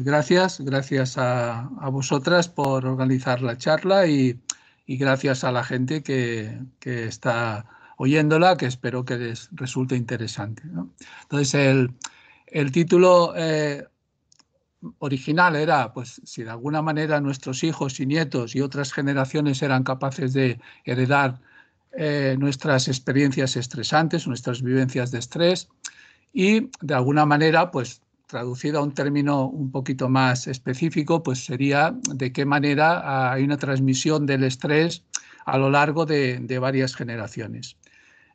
Gracias, gracias a, vosotras por organizar la charla y, gracias a la gente que, está oyéndola, que espero que les resulte interesante. Entonces, el, título eh, original era, pues, si de alguna manera nuestros hijos y nietos y otras generaciones eran capaces de heredar eh, nuestras experiencias estresantes, nuestras vivencias de estrés, y de alguna manera, pues, Traducida a un término un poquito más específico, pues sería de qué manera hay una transmisión del estrés a lo largo de, varias generaciones.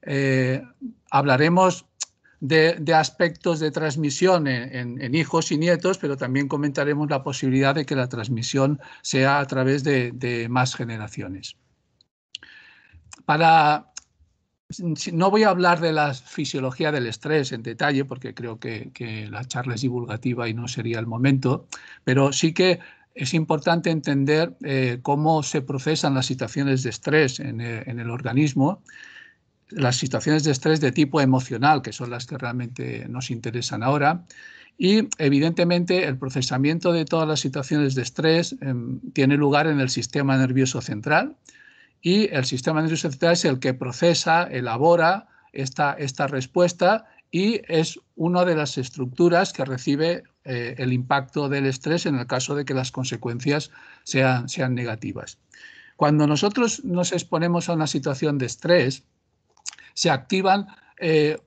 Eh, hablaremos de, aspectos de transmisión en, hijos y nietos, pero también comentaremos la posibilidad de que la transmisión sea a través de, de más generaciones. Para no voy a hablar de la fisiología del estrés en detalle porque creo que, la charla es divulgativa y no sería el momento, pero sí que es importante entender eh, cómo se procesan las situaciones de estrés eh, en, el organismo, las situaciones de estrés de tipo emocional, que son las que realmente nos interesan ahora. Y evidentemente el procesamiento de todas las situaciones de estrés em, tiene lugar en el sistema nervioso central, y el sistema nervioso central es el que procesa, elabora esta, esta respuesta y es una de las estructuras que recibe eh, el impacto del estrés en el caso de que las consecuencias sean, sean negativas. Cuando nosotros nos exponemos a una situación de estrés, se activan eh,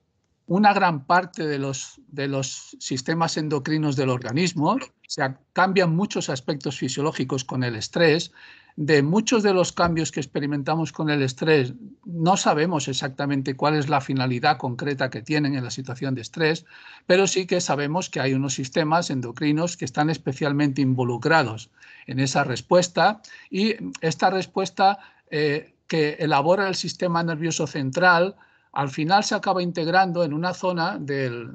una gran parte de los, de los sistemas endocrinos del organismo, sea, cambian muchos aspectos fisiológicos con el estrés. De muchos de los cambios que experimentamos con el estrés, no sabemos exactamente cuál es la finalidad concreta que tienen en la situación de estrés, pero sí que sabemos que hay unos sistemas endocrinos que están especialmente involucrados en esa respuesta y esta respuesta eh, que elabora el sistema nervioso central al final se acaba integrando en una zona del,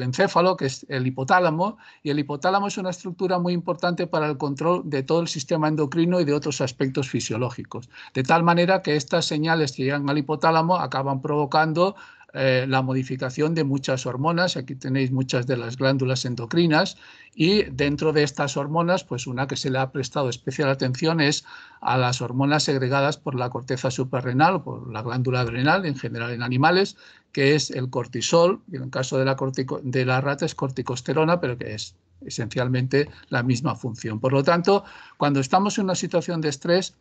encéfalo, que es el hipotálamo, y el hipotálamo es una estructura muy importante para el control de todo el sistema endocrino y de otros aspectos fisiológicos, de tal manera que estas señales que llegan al hipotálamo acaban provocando eh, la modificación de muchas hormonas. Aquí tenéis muchas de las glándulas endocrinas y dentro de estas hormonas, pues una que se le ha prestado especial atención es a las hormonas segregadas por la corteza suprarrenal, por la glándula adrenal en general en animales, que es el cortisol, y en el caso de la, de la rata es corticosterona, pero que es esencialmente la misma función. Por lo tanto, cuando estamos en una situación de estrés,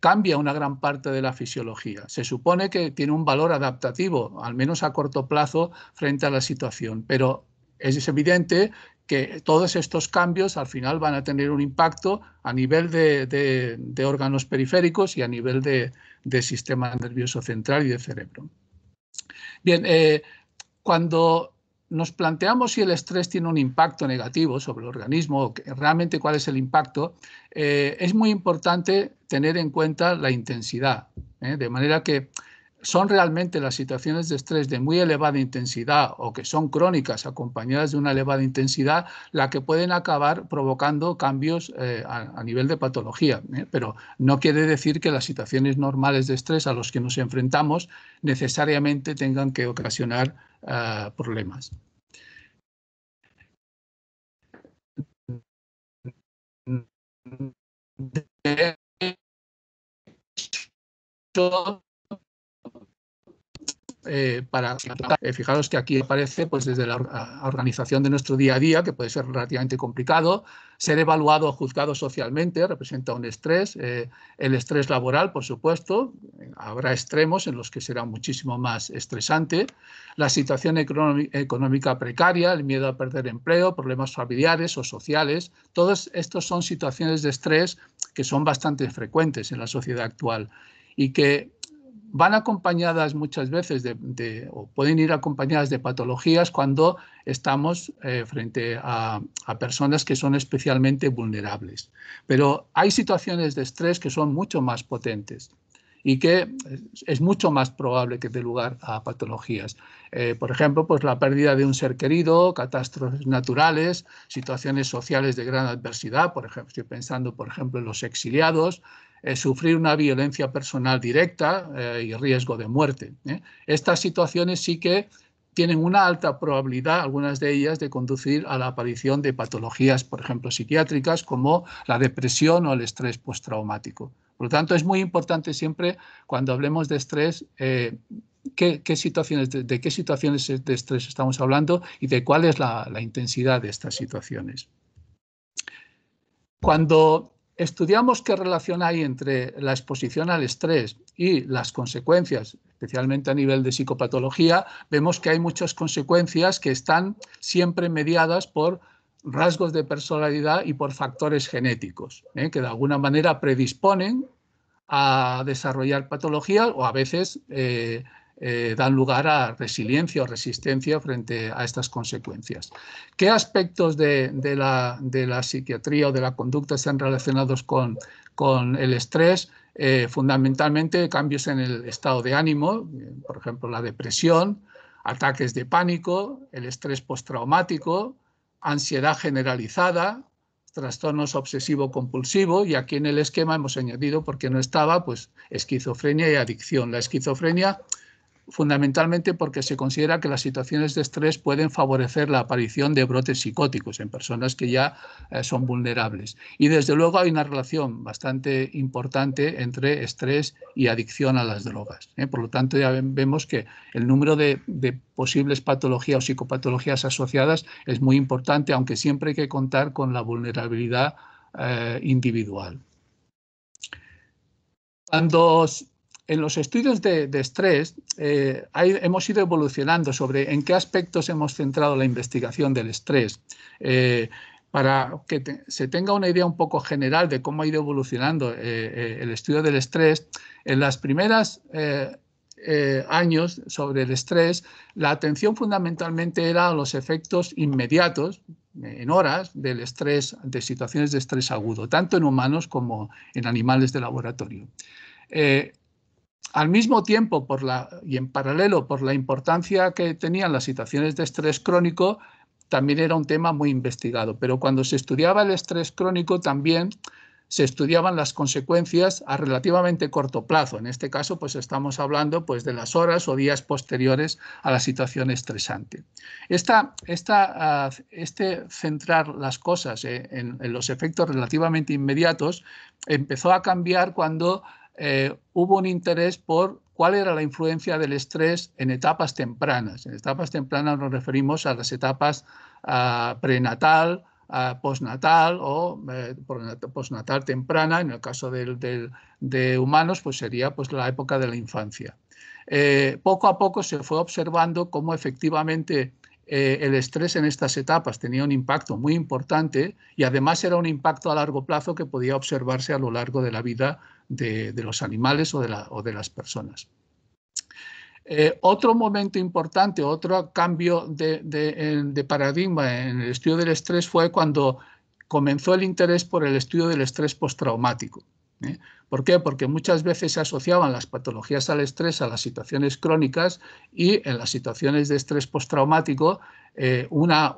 cambia una gran parte de la fisiología. Se supone que tiene un valor adaptativo, al menos a corto plazo, frente a la situación, pero es evidente que todos estos cambios al final van a tener un impacto a nivel de, órganos periféricos y a nivel de, sistema nervioso central y de cerebro. Bien, eh, cuando nos planteamos si el estrés tiene un impacto negativo sobre el organismo, o realmente cuál es el impacto, eh, es muy importante tener en cuenta la intensidad. ¿eh? De manera que son realmente las situaciones de estrés de muy elevada intensidad o que son crónicas acompañadas de una elevada intensidad la que pueden acabar provocando cambios eh, a, nivel de patología. ¿eh? Pero no quiere decir que las situaciones normales de estrés a los que nos enfrentamos necesariamente tengan que ocasionar ah, problemas. Eh, para eh, fijaros que aquí aparece pues desde la organización de nuestro día a día que puede ser relativamente complicado ser evaluado o juzgado socialmente representa un estrés eh, el estrés laboral por supuesto habrá extremos en los que será muchísimo más estresante la situación económica precaria el miedo a perder empleo problemas familiares o sociales todos estos son situaciones de estrés que son bastante frecuentes en la sociedad actual y que van acompañadas muchas veces de, o pueden ir acompañadas de patologías cuando estamos eh, frente a, a, personas que son especialmente vulnerables. Pero hay situaciones de estrés que son mucho más potentes y que es mucho más probable que dé lugar a patologías. Eh, por ejemplo, pues la pérdida de un ser querido, catástrofes naturales, situaciones sociales de gran adversidad, por ejemplo, estoy pensando, por ejemplo, en los exiliados, eh, sufrir una violencia personal directa eh, y riesgo de muerte. Estas situaciones sí que tienen una alta probabilidad, algunas de ellas, de conducir a la aparición de patologías, por ejemplo, psiquiátricas, como la depresión o el estrés postraumático. Por lo tanto, es muy importante siempre cuando hablemos de estrés, eh, qué, situaciones, de, qué situaciones de estrés estamos hablando y de cuál es la intensidad de estas situaciones. Cuando estudiamos qué relación hay entre la exposición al estrés y las consecuencias, especialmente a nivel de psicopatología, vemos que hay muchas consecuencias que están siempre mediadas por rasgos de personalidad y por factores genéticos, ¿eh? que de alguna manera predisponen a desarrollar patologías o a veces eh, eh, dan lugar a resiliencia o resistencia frente a estas consecuencias. ¿Qué aspectos de, la, psiquiatría o de la conducta están relacionados con, el estrés? fundamentalmente cambios en el estado de ánimo, por ejemplo la depresión, ataques de pánico, el estrés postraumático, ansiedad generalizada, trastornos obsesivo-compulsivo y aquí en el esquema hemos añadido, porque no estaba, pues esquizofrenia y adicción. La esquizofrenia fundamentalmente porque se considera que las situaciones de estrés pueden favorecer la aparición de brotes psicóticos en personas que ya eh, son vulnerables. Y desde luego hay una relación bastante importante entre estrés y adicción a las drogas. ¿eh? Por lo tanto, ya vemos que el número de, posibles patologías o psicopatologías asociadas es muy importante, aunque siempre hay que contar con la vulnerabilidad eh, individual. Cuando en los estudios de, estrés eh, hemos ido evolucionando sobre en qué aspectos hemos centrado la investigación del estrés. Eh, para que se tenga una idea un poco general de cómo ha ido evolucionando eh, el estudio del estrés, en las primeras años sobre el estrés, la atención fundamentalmente era a los efectos inmediatos, en horas, del estrés, de situaciones de estrés agudo, tanto en humanos como en animales de laboratorio. Al mismo tiempo, y en paralelo, por la importancia que tenían las situaciones de estrés crónico, también era un tema muy investigado. Pero cuando se estudiaba el estrés crónico, también se estudiaban las consecuencias a relativamente corto plazo. En este caso, pues estamos hablando pues, de las horas o días posteriores a la situación estresante. Ah, este centrar las cosas eh, en los efectos relativamente inmediatos empezó a cambiar cuando eh, hubo un interés por cuál era la influencia del estrés en etapas tempranas. En etapas tempranas nos referimos a las etapas prenatal, postnatal o eh, postnatal temprana. En el caso de humanos, pues sería pues, la época de la infancia. Eh, poco a poco se fue observando cómo efectivamente eh, el estrés en estas etapas tenía un impacto muy importante y además era un impacto a largo plazo que podía observarse a lo largo de la vida de, los animales o de, las personas. Eh, otro momento importante, otro cambio de, de paradigma en el estudio del estrés fue cuando comenzó el interés por el estudio del estrés postraumático. ¿eh? ¿Por qué? Porque muchas veces se asociaban las patologías al estrés a las situaciones crónicas y en las situaciones de estrés postraumático eh, una,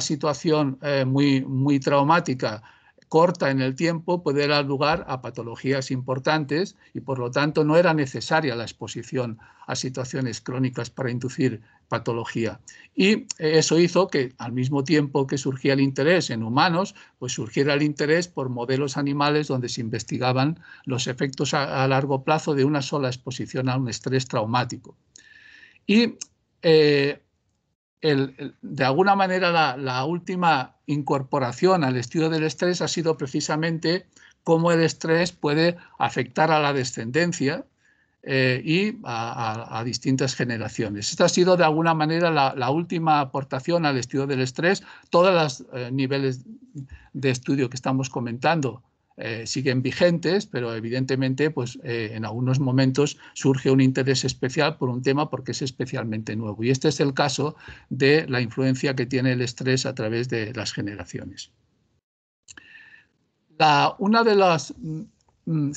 situación eh, muy, muy traumática corta en el tiempo puede dar lugar a patologías importantes y por lo tanto no era necesaria la exposición a situaciones crónicas para inducir patología. Y eso hizo que al mismo tiempo que surgía el interés en humanos, pues surgiera el interés por modelos animales donde se investigaban los efectos a, largo plazo de una sola exposición a un estrés traumático. Y eh, de alguna manera la última incorporación al estudio del estrés ha sido precisamente cómo el estrés puede afectar a la descendencia eh, y a, distintas generaciones. Esta ha sido de alguna manera la, última aportación al estudio del estrés. Todos los eh, niveles de estudio que estamos comentando eh, siguen vigentes, pero evidentemente pues, eh, en algunos momentos surge un interés especial por un tema porque es especialmente nuevo. Y este es el caso de la influencia que tiene el estrés a través de las generaciones. una de las mm, mm,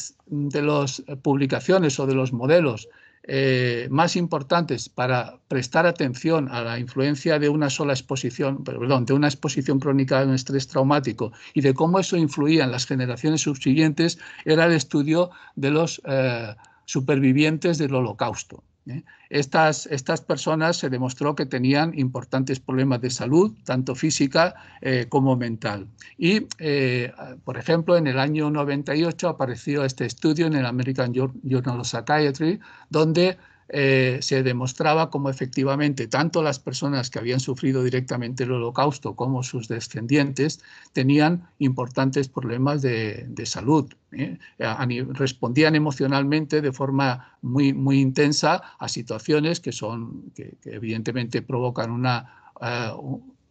de las publicaciones o de los modelos eh, más importantes para prestar atención a la influencia de una sola exposición, perdón, de una exposición crónica de un estrés traumático y de cómo eso influía en las generaciones subsiguientes era el estudio de los eh, supervivientes del holocausto. ¿eh? Estas, estas, personas se demostró que tenían importantes problemas de salud, tanto física eh, como mental. Y, eh, por ejemplo, en el año 98 apareció este estudio en el American Journal of Psychiatry, donde eh, se demostraba cómo efectivamente tanto las personas que habían sufrido directamente el holocausto como sus descendientes tenían importantes problemas de, salud. ¿eh? Respondían emocionalmente de forma muy, muy intensa a situaciones que, son, que, evidentemente provocan una, eh,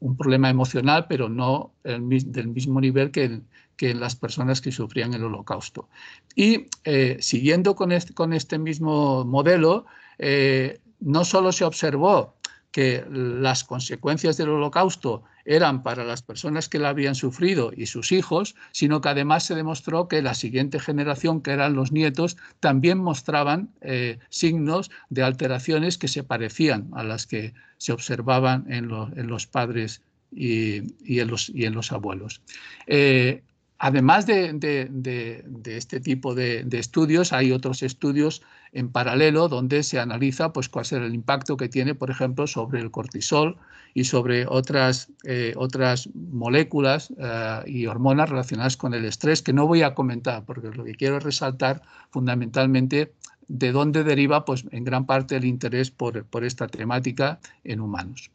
un problema emocional, pero no del mismo nivel que, que en las personas que sufrían el holocausto. Y eh, siguiendo con este, con este mismo modelo, eh, no solo se observó que las consecuencias del holocausto eran para las personas que la habían sufrido y sus hijos, sino que además se demostró que la siguiente generación, que eran los nietos, también mostraban eh, signos de alteraciones que se parecían a las que se observaban en, los padres y, en los, y, en los, abuelos. Eh, Además de, este tipo de, estudios, hay otros estudios en paralelo donde se analiza pues, cuál será el impacto que tiene, por ejemplo, sobre el cortisol y sobre otras, eh, otras moléculas eh, y hormonas relacionadas con el estrés, que no voy a comentar, porque lo que quiero es resaltar fundamentalmente de dónde deriva pues, en gran parte el interés por, esta temática en humanos.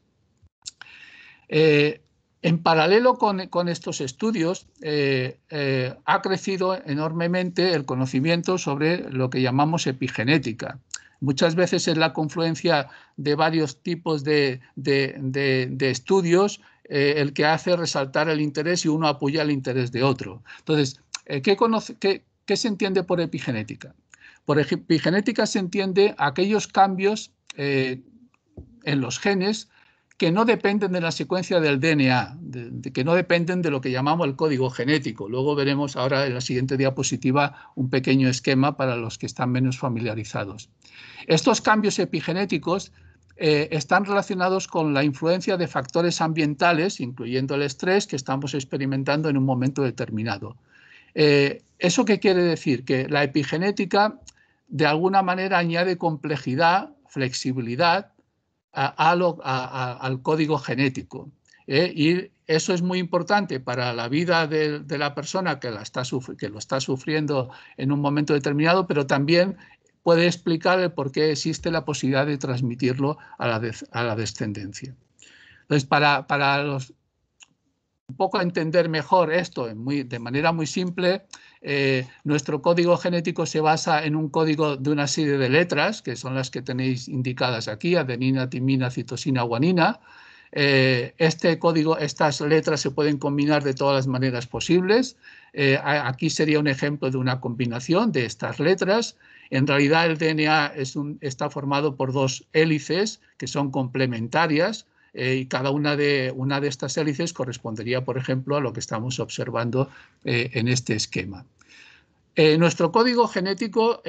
Eh, en paralelo con, estos estudios, eh, eh, ha crecido enormemente el conocimiento sobre lo que llamamos epigenética. Muchas veces es la confluencia de varios tipos de, estudios eh, el que hace resaltar el interés y uno apoya el interés de otro. Entonces, ¿qué, se entiende por epigenética? Por epigenética se entiende aquellos cambios en los genes que no dependen de la secuencia del DNA, que no dependen de lo que llamamos el código genético. Luego veremos ahora en la siguiente diapositiva un pequeño esquema para los que están menos familiarizados. Estos cambios epigenéticos eh, están relacionados con la influencia de factores ambientales, incluyendo el estrés que estamos experimentando en un momento determinado. Eh, ¿Eso qué quiere decir? Que la epigenética de alguna manera añade complejidad, flexibilidad al código genético. ¿eh? y eso es muy importante para la vida de, la persona que, la está que lo está sufriendo en un momento determinado, pero también puede explicar el por qué existe la posibilidad de transmitirlo a la, a la descendencia. Entonces, para, para los, un poco a entender mejor esto de manera muy simple, eh, nuestro código genético se basa en un código de una serie de letras, que son las que tenéis indicadas aquí, adenina, timina, citosina, guanina. Eh, este código, estas letras se pueden combinar de todas las maneras posibles. Eh, aquí sería un ejemplo de una combinación de estas letras. En realidad el DNA está formado por dos hélices que son complementarias, eh, y cada una de, una de estas hélices correspondería, por ejemplo, a lo que estamos observando eh, en este esquema. Eh, nuestro código genético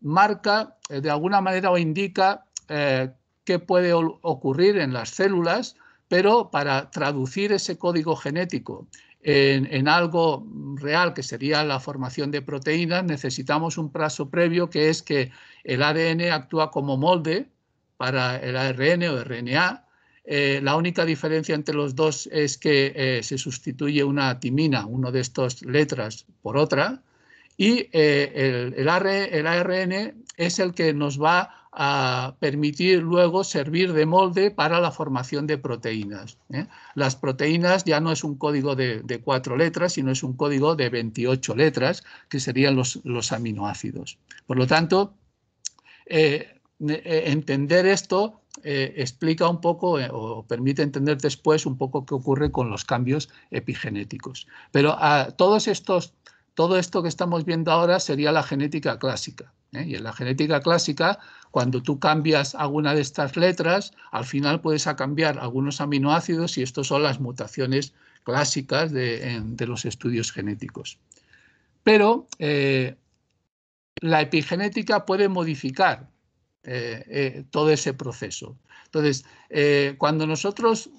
marca, de alguna manera, o indica qué puede ocurrir en las células, pero para traducir ese código genético en, algo real, que sería la formación de proteínas, necesitamos un plazo previo que es que el ADN actúa como molde para el ARN o RNA eh, la única diferencia entre los dos es que eh, se sustituye una timina, una de estas letras, por otra, y eh, el, ARN es el que nos va a permitir luego servir de molde para la formación de proteínas. Las proteínas ya no es un código de, cuatro letras, sino es un código de 28 letras, que serían los, los aminoácidos. Por lo tanto, entender esto eh, explica un poco eh, o permite entender después un poco qué ocurre con los cambios epigenéticos. Pero a ah, todos estos, todo esto que estamos viendo ahora sería la genética clásica. ¿eh? Y en la genética clásica, cuando tú cambias alguna de estas letras, al final puedes cambiar algunos aminoácidos y estas son las mutaciones clásicas de los estudios genéticos. Pero la epigenética puede modificar eh, eh, todo ese proceso. Entonces, eh, cuando nosotros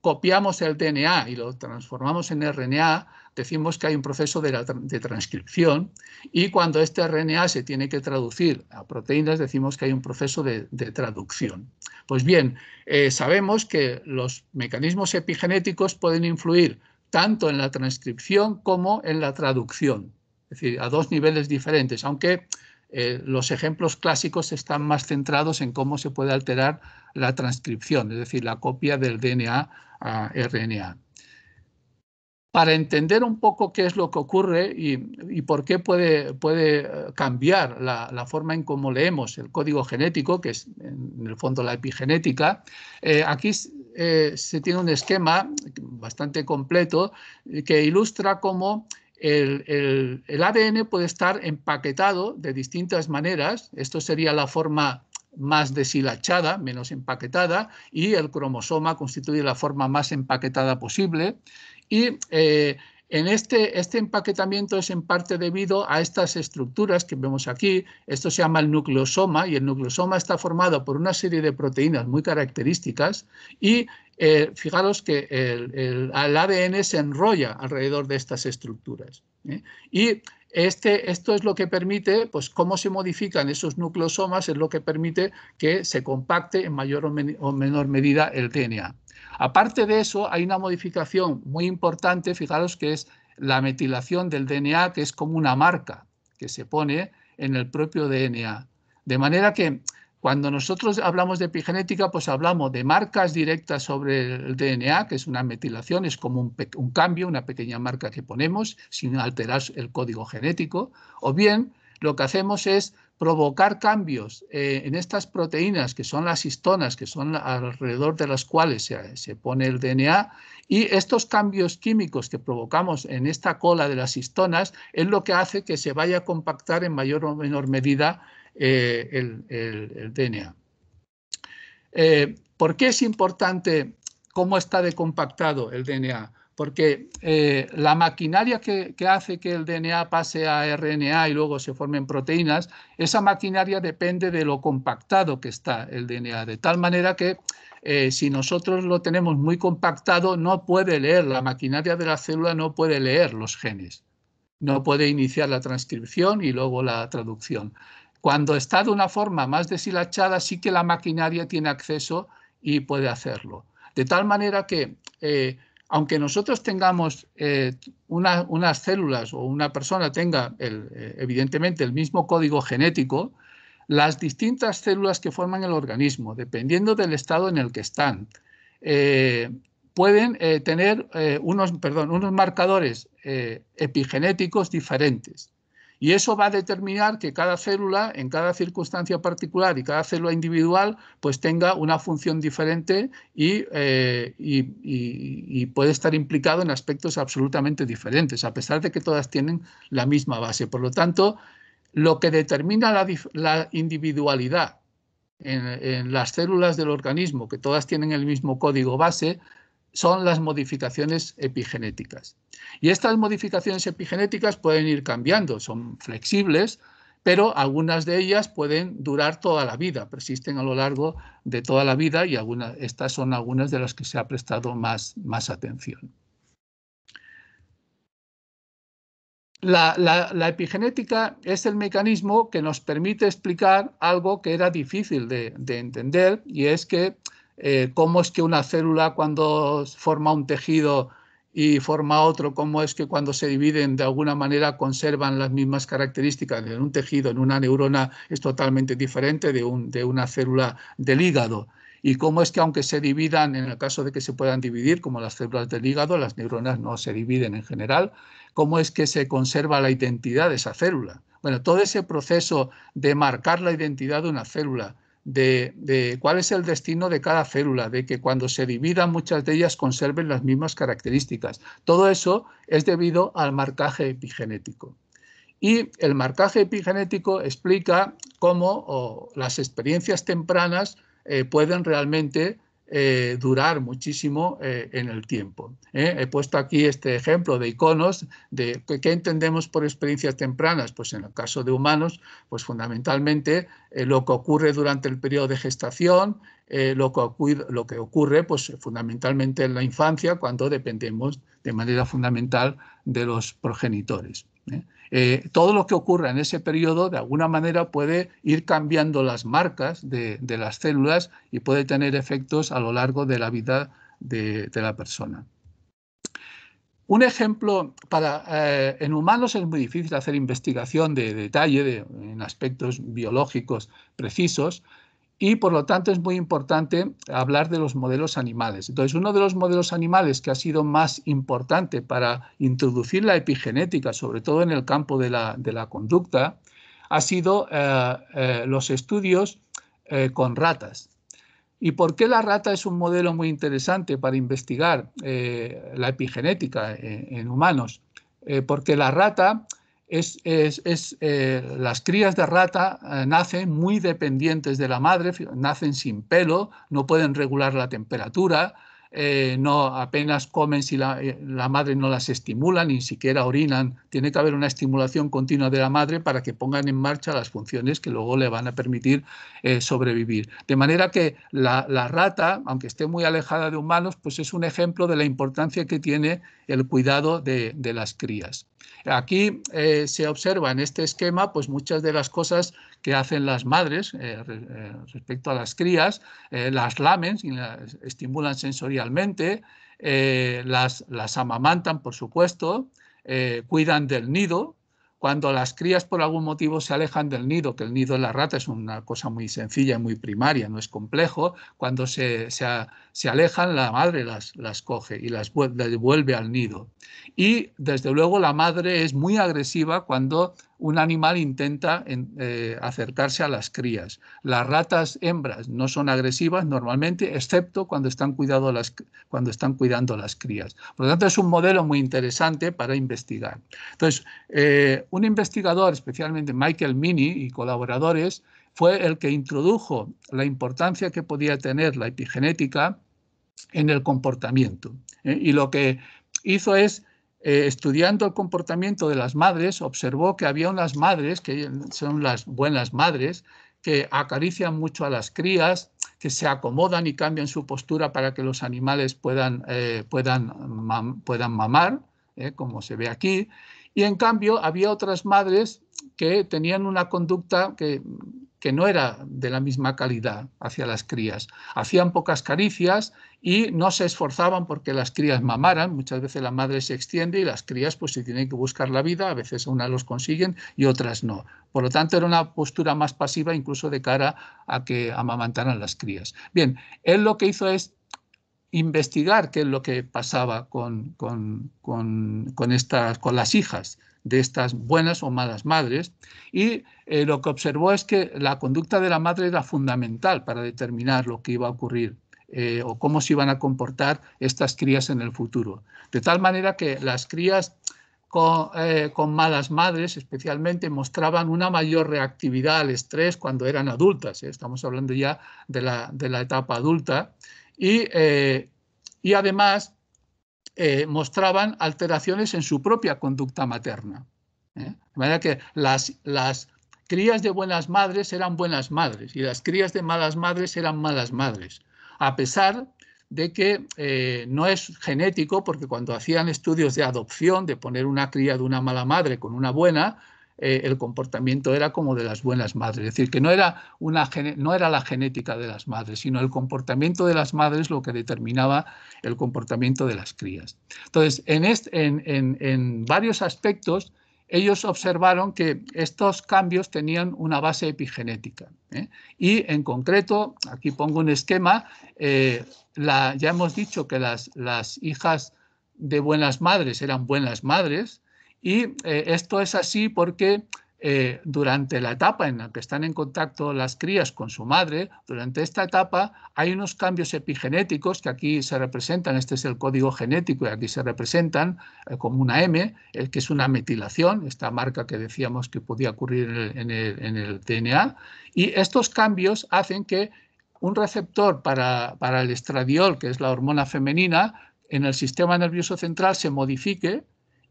copiamos el DNA y lo transformamos en RNA, decimos que hay un proceso de, transcripción y cuando este RNA se tiene que traducir a proteínas, decimos que hay un proceso de, de traducción. Pues bien, sabemos que los mecanismos epigenéticos pueden influir tanto en la transcripción como en la traducción, es decir, a dos niveles diferentes, aunque eh, los ejemplos clásicos están más centrados en cómo se puede alterar la transcripción, es decir, la copia del DNA a RNA. Para entender un poco qué es lo que ocurre y, por qué puede, eh, cambiar la, forma en cómo leemos el código genético, que es en el fondo la epigenética, eh, aquí se tiene un esquema bastante completo que ilustra cómo el, ADN puede estar empaquetado de distintas maneras. Esto sería la forma más deshilachada, menos empaquetada, y el cromosoma constituye la forma más empaquetada posible. Y eh, en este, este empaquetamiento es en parte debido a estas estructuras que vemos aquí. Esto se llama el nucleosoma y el nucleosoma está formado por una serie de proteínas muy características y eh, fijaros que el, ADN se enrolla alrededor de estas estructuras. ¿eh? Y este, esto es lo que permite, pues cómo se modifican esos nucleosomas es lo que permite que se compacte en mayor o, o menor medida el DNA. Aparte de eso, hay una modificación muy importante, fijaros que es la metilación del DNA, que es como una marca que se pone en el propio DNA. De manera que cuando nosotros hablamos de epigenética, pues hablamos de marcas directas sobre el DNA, que es una metilación, es como un, cambio, una pequeña marca que ponemos sin alterar el código genético, o bien lo que hacemos es provocar cambios eh, en estas proteínas, que son las histonas, que son alrededor de las cuales se, se pone el DNA, y estos cambios químicos que provocamos en esta cola de las histonas es lo que hace que se vaya a compactar en mayor o menor medida eh, el, DNA. Eh, ¿Por qué es importante cómo está decompactado el DNA? Porque eh, la maquinaria que, hace que el DNA pase a RNA y luego se formen proteínas, esa maquinaria depende de lo compactado que está el DNA, de tal manera que si nosotros lo tenemos muy compactado, no puede leer, la maquinaria de la célula no puede leer los genes, no puede iniciar la transcripción y luego la traducción. Cuando está de una forma más deshilachada, sí que la maquinaria tiene acceso y puede hacerlo. De tal manera que, eh, aunque nosotros tengamos eh, unas células o una persona tenga eh, evidentemente el mismo código genético, las distintas células que forman el organismo, dependiendo del estado en el que están, pueden tener unos, perdón, unos marcadores epigenéticos diferentes. Y eso va a determinar que cada célula, en cada circunstancia particular y cada célula individual, pues tenga una función diferente eh, y, puede estar implicado en aspectos absolutamente diferentes, a pesar de que todas tienen la misma base. Por lo tanto, lo que determina la, individualidad en las células del organismo, que todas tienen el mismo código base, son las modificaciones epigenéticas. Y estas modificaciones epigenéticas pueden ir cambiando, son flexibles, pero algunas de ellas pueden durar toda la vida, persisten a lo largo de toda la vida y algunas, estas son algunas de las que se ha prestado más, más atención. La, la, epigenética es el mecanismo que nos permite explicar algo que era difícil de entender y es que eh, cómo es que una célula cuando forma un tejido y forma otro, cómo es que cuando se dividen de alguna manera conservan las mismas características en un tejido, en una neurona es totalmente diferente de, de una célula del hígado y cómo es que aunque se dividan, en el caso de que se puedan dividir, como las células del hígado, las neuronas no se dividen en general, cómo es que se conserva la identidad de esa célula. Bueno, todo ese proceso de marcar la identidad de una célula, de, cuál es el destino de cada célula, de que cuando se dividan muchas de ellas conserven las mismas características. Todo eso es debido al marcaje epigenético. Y el marcaje epigenético explica cómo las experiencias tempranas eh, pueden realmente eh, durar muchísimo eh, en el tiempo. ¿eh? He puesto aquí este ejemplo de iconos, de qué entendemos por experiencias tempranas. Pues en el caso de humanos, pues fundamentalmente lo que ocurre durante el periodo de gestación, lo que, ocurre, lo, que ocurre pues fundamentalmente en la infancia, cuando dependemos de manera fundamental de los progenitores. Eh, todo lo que ocurra en ese periodo de alguna manera puede ir cambiando las marcas de, las células y puede tener efectos a lo largo de la vida de, la persona. Un ejemplo para eh, en humanos es muy difícil hacer investigación de, detalle en aspectos biológicos precisos, y por lo tanto es muy importante hablar de los modelos animales. Entonces, uno de los modelos animales que ha sido más importante para introducir la epigenética, sobre todo en el campo de la, conducta, ha sido eh, eh, los estudios eh, con ratas. ¿Y por qué la rata es un modelo muy interesante para investigar la epigenética en humanos? porque la rata es, eh, las crías de rata eh, nacen muy dependientes de la madre, nacen sin pelo, no pueden regular la temperatura, eh, no apenas comen si la, madre no las estimula, ni siquiera orinan. Tiene que haber una estimulación continua de la madre para que pongan en marcha las funciones que luego le van a permitir sobrevivir. De manera que la, rata, aunque esté muy alejada de humanos, pues es un ejemplo de la importancia que tiene el cuidado de, de las crías. Aquí eh, se observa en este esquema pues muchas de las cosas que hacen las madres eh, eh, respecto a las crías, las lamen, las estimulan sensorialmente, las amamantan por supuesto, cuidan del nido, cuando las crías por algún motivo se alejan del nido, que el nido de la rata es una cosa muy sencilla y muy primaria, no es complejo, cuando se, se, alejan la madre las, las coge y las devuelve al nido. Y desde luego la madre es muy agresiva cuando un animal intenta eh, acercarse a las crías. Las ratas hembras no son agresivas normalmente, excepto cuando están, cuidando las crías. Por lo tanto, es un modelo muy interesante para investigar. Entonces, eh, un investigador, especialmente Michael Mini y colaboradores, fue el que introdujo la importancia que podía tener la epigenética en el comportamiento. ¿eh? Y lo que hizo es eh, estudiando el comportamiento de las madres, observó que había unas madres, que son las buenas madres, que acarician mucho a las crías, que se acomodan y cambian su postura para que los animales puedan, eh, puedan, puedan mamar, eh, como se ve aquí. Y en cambio había otras madres que tenían una conducta que que no era de la misma calidad hacia las crías. Hacían pocas caricias y no se esforzaban porque las crías mamaran. Muchas veces la madre se extiende y las crías pues se tienen que buscar la vida. A veces unas los consiguen y otras no. Por lo tanto, era una postura más pasiva incluso de cara a que amamantaran las crías. Bien, él lo que hizo es investigar qué es lo que pasaba con, con estas, con las hijas de estas buenas o malas madres y eh, lo que observó es que la conducta de la madre era fundamental para determinar lo que iba a ocurrir. Eh, o cómo se iban a comportar estas crías en el futuro. De tal manera que las crías con, eh, malas madres especialmente mostraban una mayor reactividad al estrés cuando eran adultas, estamos hablando ya de la, etapa adulta, y, y además eh, mostraban alteraciones en su propia conducta materna. ¿eh? De manera que las, las crías de buenas madres eran buenas madres y las crías de malas madres eran malas madres, a pesar de que eh, no es genético, porque cuando hacían estudios de adopción, de poner una cría de una mala madre con una buena, eh, el comportamiento era como de las buenas madres. Es decir, que no era, una, no era la genética de las madres, sino el comportamiento de las madres lo que determinaba el comportamiento de las crías. Entonces, en, varios aspectos, ellos observaron que estos cambios tenían una base epigenética. ¿eh? Y en concreto, aquí pongo un esquema, eh, ya hemos dicho que las hijas de buenas madres eran buenas madres, y eh, esto es así porque eh, durante la etapa en la que están en contacto las crías con su madre, durante esta etapa hay unos cambios epigenéticos que aquí se representan, este es el código genético y aquí se representan eh, como una M, el que es una metilación, esta marca que decíamos que podía ocurrir en el, DNA, y estos cambios hacen que un receptor para, para el estradiol, que es la hormona femenina, en el sistema nervioso central se modifique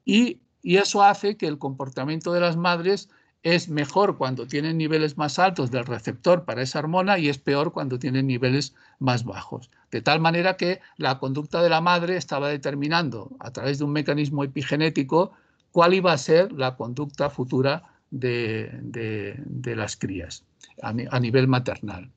y y eso hace que el comportamiento de las madres es mejor cuando tienen niveles más altos del receptor para esa hormona y es peor cuando tienen niveles más bajos. De tal manera que la conducta de la madre estaba determinando a través de un mecanismo epigenético cuál iba a ser la conducta futura de, las crías a nivel maternal.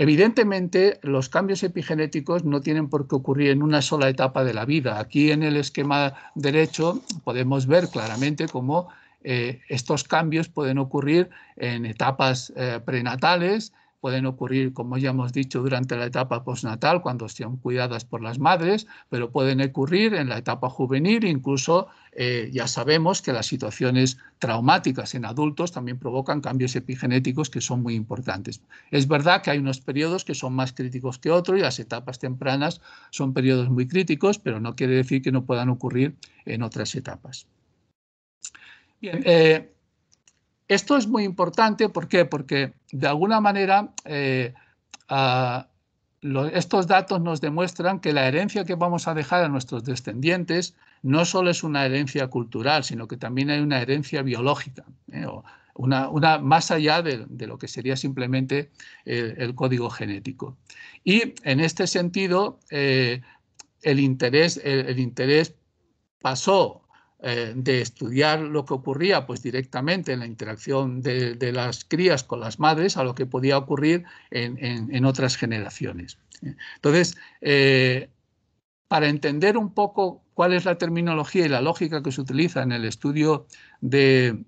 Evidentemente, los cambios epigenéticos no tienen por qué ocurrir en una sola etapa de la vida. Aquí en el esquema derecho podemos ver claramente cómo eh, estos cambios pueden ocurrir en etapas eh, prenatales, pueden ocurrir, como ya hemos dicho, durante la etapa postnatal, cuando sean cuidadas por las madres, pero pueden ocurrir en la etapa juvenil, incluso eh, ya sabemos que las situaciones traumáticas en adultos también provocan cambios epigenéticos que son muy importantes. Es verdad que hay unos periodos que son más críticos que otros y las etapas tempranas son periodos muy críticos, pero no quiere decir que no puedan ocurrir en otras etapas. Bien, eh, esto es muy importante, ¿por qué? Porque de alguna manera eh, ah, estos datos nos demuestran que la herencia que vamos a dejar a nuestros descendientes no solo es una herencia cultural, sino que también hay una herencia biológica, ¿eh? una, más allá de, lo que sería simplemente el código genético. Y en este sentido, eh, el interés pasó eh, de estudiar lo que ocurría pues directamente en la interacción de, las crías con las madres a lo que podía ocurrir en, otras generaciones. Entonces, eh, para entender un poco cuál es la terminología y la lógica que se utiliza en el estudio de,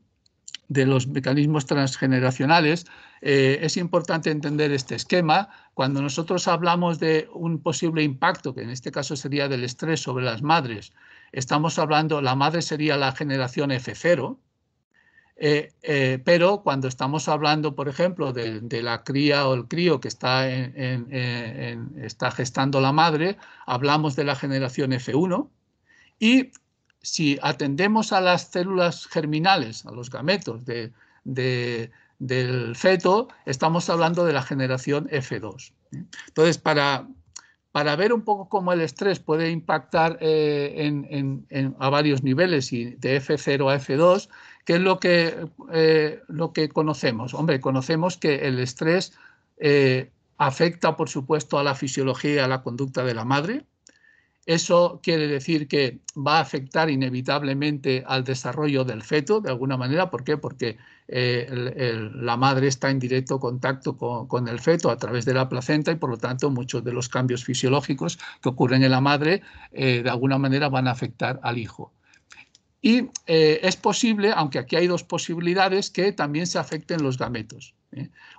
de los mecanismos transgeneracionales, eh, es importante entender este esquema. Cuando nosotros hablamos de un posible impacto, que en este caso sería del estrés sobre las madres, estamos hablando, la madre sería la generación F0, eh, eh, pero cuando estamos hablando, por ejemplo, de, la cría o el crío que está, está gestando la madre, hablamos de la generación F1 y si atendemos a las células germinales, a los gametos del feto, estamos hablando de la generación F2. Entonces, para, ver un poco cómo el estrés puede impactar eh, a varios niveles de F0 a F2, ¿qué es lo que, eh, lo que conocemos? Hombre, conocemos que el estrés eh, afecta, por supuesto, a la fisiología y a la conducta de la madre, eso quiere decir que va a afectar inevitablemente al desarrollo del feto, de alguna manera. ¿Por qué? Porque eh, la madre está en directo contacto con, el feto a través de la placenta y, por lo tanto, muchos de los cambios fisiológicos que ocurren en la madre, eh, de alguna manera, van a afectar al hijo. Y eh, es posible, aunque aquí hay dos posibilidades, que también se afecten los gametos.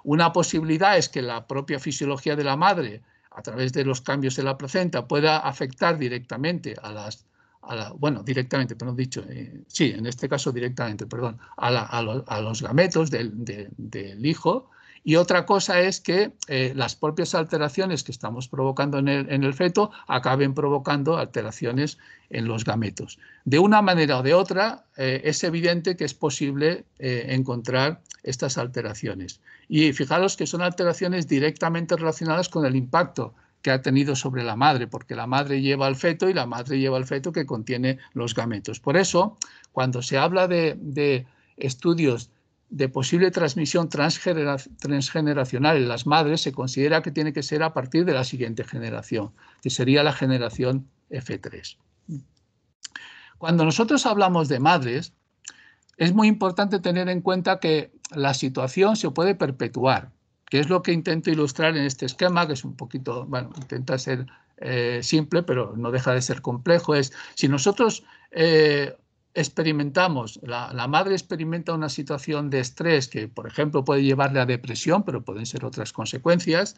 Una posibilidad es que la propia fisiología de la madre a través de los cambios en la placenta pueda afectar directamente a las, a bueno, directamente, pero dicho, eh, sí, en este caso directamente, perdón, a, la, a los gametos del, de, del hijo, y otra cosa es que eh, las propias alteraciones que estamos provocando en el, feto acaben provocando alteraciones en los gametos. De una manera o de otra, eh, es evidente que es posible eh, encontrar estas alteraciones. Y fijaros que son alteraciones directamente relacionadas con el impacto que ha tenido sobre la madre, porque la madre lleva al feto y la madre lleva al feto que contiene los gametos. Por eso, cuando se habla de, de estudios de posible transmisión transgeneracional en las madres se considera que tiene que ser a partir de la siguiente generación, que sería la generación F3. Cuando nosotros hablamos de madres, es muy importante tener en cuenta que la situación se puede perpetuar, que es lo que intento ilustrar en este esquema, que es un poquito, bueno, intenta ser eh, simple, pero no deja de ser complejo, es si nosotros eh, experimentamos, la, madre experimenta una situación de estrés que, por ejemplo, puede llevarle a depresión, pero pueden ser otras consecuencias.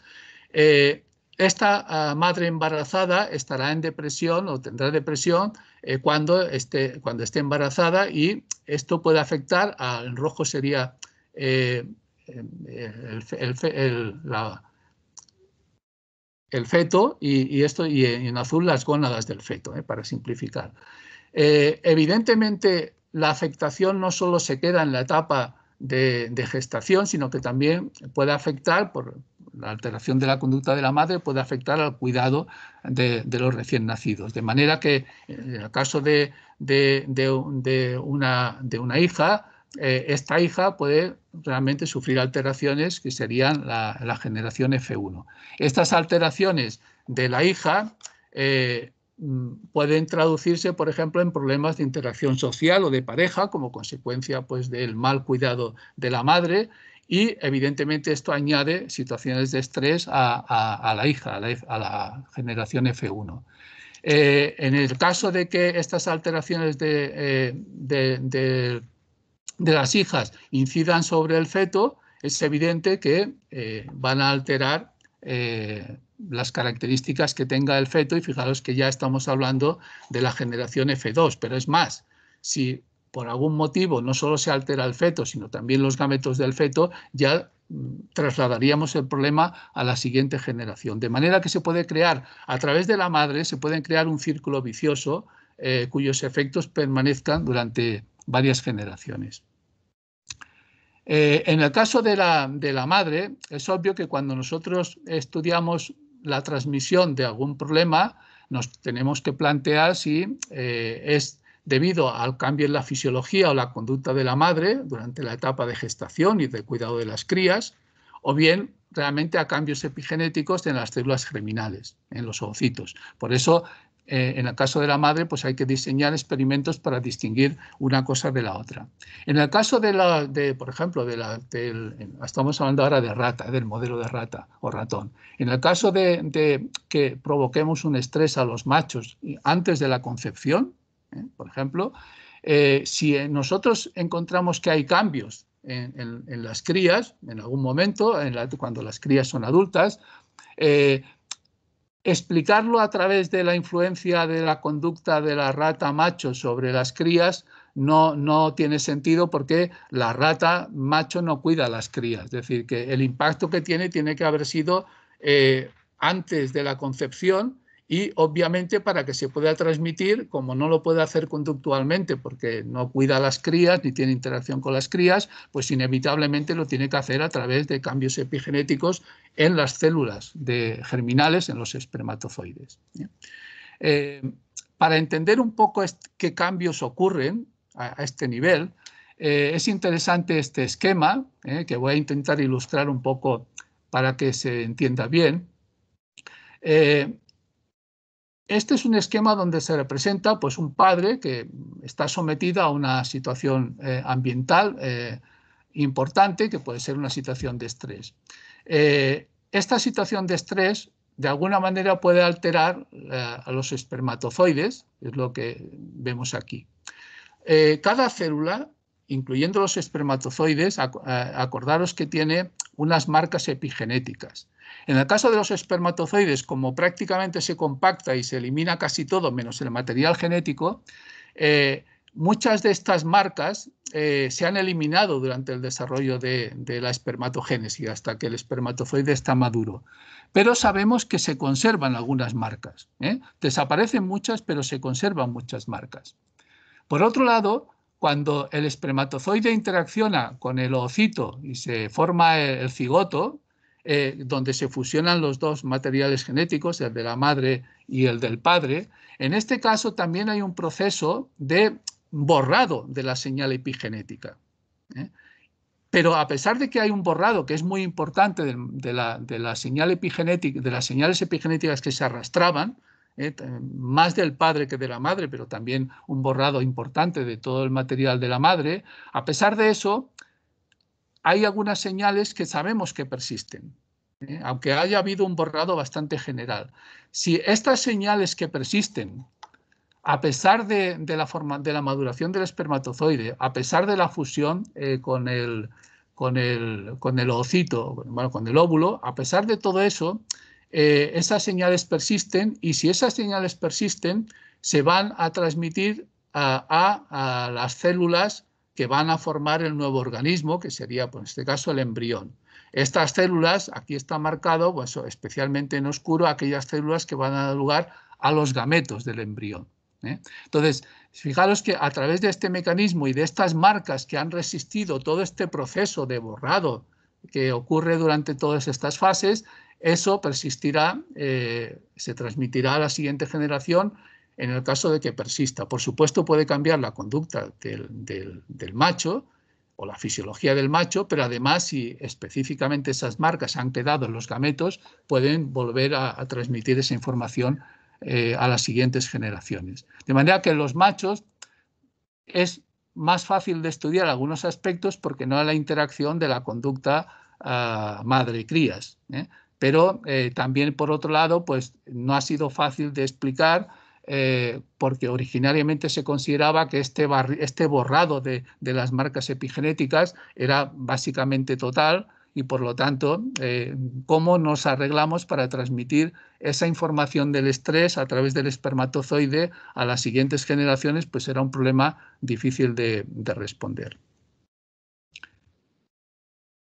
Eh, esta ah, madre embarazada estará en depresión o tendrá depresión eh, cuando, esté, cuando esté embarazada y esto puede afectar, al en rojo sería eh, el, el, el, feto y, esto, y en azul las gónadas del feto, para simplificar. Eh, evidentemente, la afectación no solo se queda en la etapa de, gestación, sino que también puede afectar, por la alteración de la conducta de la madre, puede afectar al cuidado de, los recién nacidos. De manera que, en el caso de, una, hija, eh, esta hija puede realmente sufrir alteraciones que serían la, generación F1. Estas alteraciones de la hija eh, Mm, pueden traducirse, por ejemplo, en problemas de interacción social o de pareja como consecuencia pues, del mal cuidado de la madre y evidentemente esto añade situaciones de estrés a, la hija, a la, generación F1. Eh, en el caso de que estas alteraciones eh, de, las hijas incidan sobre el feto, es evidente que eh, van a alterar las características que tenga el feto y fijaros que ya estamos hablando de la generación F2, pero es más, si por algún motivo no solo se altera el feto, sino también los gametos del feto, ya mm, trasladaríamos el problema a la siguiente generación. De manera que se puede crear, a través de la madre, se pueden crear un círculo vicioso eh, cuyos efectos permanezcan durante varias generaciones. Eh, en el caso de la, de la, madre, es obvio que cuando nosotros estudiamos la transmisión de algún problema, nos tenemos que plantear si eh, es debido al cambio en la fisiología o la conducta de la madre durante la etapa de gestación y de cuidado de las crías, o bien realmente a cambios epigenéticos en las células germinales, en los ovocitos. Por eso eh, en el caso de la madre, pues hay que diseñar experimentos para distinguir una cosa de la otra. En el caso de, la, por ejemplo, de la, estamos hablando ahora de rata, del modelo de rata o ratón. En el caso de, que provoquemos un estrés a los machos antes de la concepción, ¿eh? por ejemplo, eh, si nosotros encontramos que hay cambios en, las crías, en algún momento, en cuando las crías son adultas, Explicarlo a través de la influencia de la conducta de la rata macho sobre las crías no, tiene sentido porque la rata macho no cuida a las crías. Es decir, que el impacto que tiene tiene que haber sido eh, antes de la concepción y obviamente para que se pueda transmitir, como no lo puede hacer conductualmente porque no cuida las crías ni tiene interacción con las crías, pues inevitablemente lo tiene que hacer a través de cambios epigenéticos en las células de germinales, en los espermatozoides. ¿eh? Eh, para entender un poco qué cambios ocurren a, este nivel, eh, es interesante este esquema que voy a intentar ilustrar un poco para que se entienda bien. Este es un esquema donde se representa pues, un padre que está sometido a una situación eh, ambiental eh, importante, que puede ser una situación de estrés. Eh, esta situación de estrés, de alguna manera, puede alterar a los espermatozoides, es lo que vemos aquí. cada célula incluyendo los espermatozoides, eh, acordaros que tiene unas marcas epigenéticas. En el caso de los espermatozoides, como prácticamente se compacta y se elimina casi todo menos el material genético, eh, muchas de estas marcas eh, se han eliminado durante el desarrollo de, de, la espermatogénesis hasta que el espermatozoide está maduro. Pero sabemos que se conservan algunas marcas. Desaparecen muchas, pero se conservan muchas marcas. Por otro lado, cuando el espermatozoide interacciona con el oocito y se forma el, cigoto, eh, donde se fusionan los dos materiales genéticos, el de la madre y el del padre, en este caso también hay un proceso de borrado de la señal epigenética. ¿eh? Pero a pesar de que hay un borrado que es muy importante de las señales epigenéticas que se arrastraban, ¿eh? más del padre que de la madre, pero también un borrado importante de todo el material de la madre. A pesar de eso, hay algunas señales que sabemos que persisten, ¿eh? aunque haya habido un borrado bastante general. Si estas señales que persisten, a pesar de, la, forma, de la, maduración del espermatozoide, a pesar de la fusión eh, con, el, con, el, con el óvulo, a pesar de todo eso, eh, esas señales persisten y si esas señales persisten, se van a transmitir a, las células que van a formar el nuevo organismo, que sería pues, en este caso el embrión. Estas células, aquí está marcado, pues, especialmente en oscuro, aquellas células que van a dar lugar a los gametos del embrión. ¿eh? Entonces, fijaros que a través de este mecanismo y de estas marcas que han resistido todo este proceso de borrado que ocurre durante todas estas fases, eso persistirá, eh, se transmitirá a la siguiente generación en el caso de que persista. Por supuesto puede cambiar la conducta del, macho o la fisiología del macho, pero además si específicamente esas marcas han quedado en los gametos, pueden volver a, transmitir esa información eh, a las siguientes generaciones. De manera que en los machos es más fácil de estudiar algunos aspectos porque no hay la interacción de la conducta ah, madre-crías. ¿eh? Pero eh, también, por otro lado, pues no ha sido fácil de explicar eh, porque originariamente se consideraba que este, este borrado de, las marcas epigenéticas era básicamente total y por lo tanto, eh, cómo nos arreglamos para transmitir esa información del estrés a través del espermatozoide a las siguientes generaciones, pues era un problema difícil de responder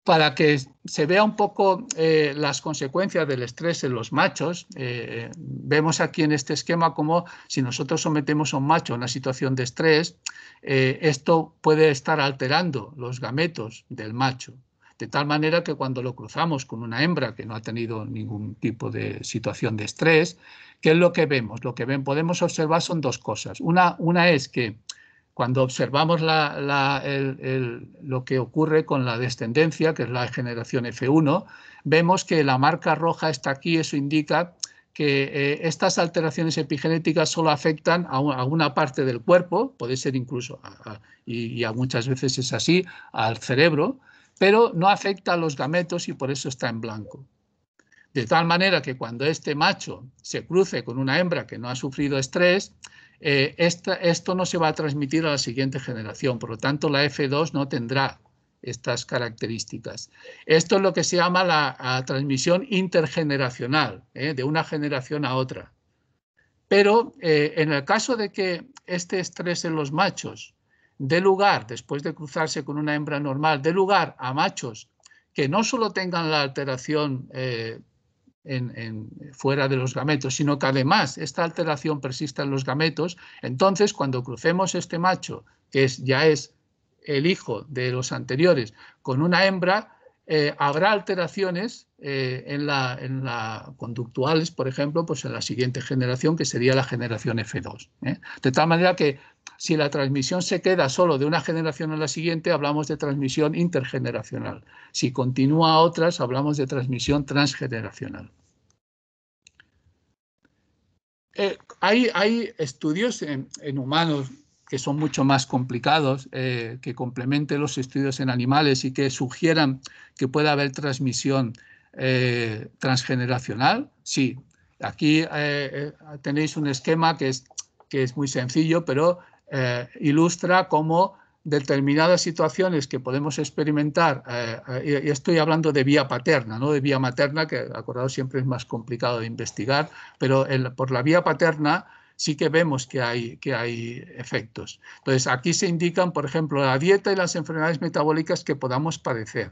para que se vea un poco eh, las consecuencias del estrés en los machos, eh, vemos aquí en este esquema como si nosotros sometemos a un macho a una situación de estrés, eh, esto puede estar alterando los gametos del macho, de tal manera que cuando lo cruzamos con una hembra que no ha tenido ningún tipo de situación de estrés, ¿qué es lo que vemos? Lo que podemos observar son dos cosas. una es que cuando observamos lo que ocurre con la descendencia, que es la generación F1, vemos que la marca roja está aquí, eso indica que eh, estas alteraciones epigenéticas solo afectan a, una parte del cuerpo, puede ser incluso, y, muchas veces es así, al cerebro, pero no afecta a los gametos y por eso está en blanco. De tal manera que cuando este macho se cruce con una hembra que no ha sufrido estrés, eh, esto no se va a transmitir a la siguiente generación, por lo tanto la F2 no tendrá estas características. Esto es lo que se llama la, transmisión intergeneracional, eh, de una generación a otra. Pero eh, en el caso de que este estrés en los machos dé lugar, después de cruzarse con una hembra normal, dé lugar a machos que no solo tengan la alteración en, fuera de los gametos, sino que además esta alteración persista en los gametos, entonces cuando crucemos este macho, que es, ya es el hijo de los anteriores, con una hembra, eh, habrá alteraciones eh, en, la, conductuales, por ejemplo, pues en la siguiente generación, que sería la generación F2. ¿eh? De tal manera que si la transmisión se queda solo de una generación a la siguiente, hablamos de transmisión intergeneracional. Si continúa a otras, hablamos de transmisión transgeneracional. hay, hay estudios en, en humanos que son mucho más complicados, eh, que complementen los estudios en animales y que sugieran que pueda haber transmisión eh, transgeneracional? Sí. Aquí eh, tenéis un esquema que es, que es muy sencillo, pero ilustra cómo determinadas situaciones que podemos experimentar, y estoy hablando de vía paterna, no de vía materna, que acordado siempre es más complicado de investigar, pero por la vía paterna sí que vemos que hay, que hay efectos. Entonces, aquí se indican, por ejemplo, la dieta y las enfermedades metabólicas que podamos padecer.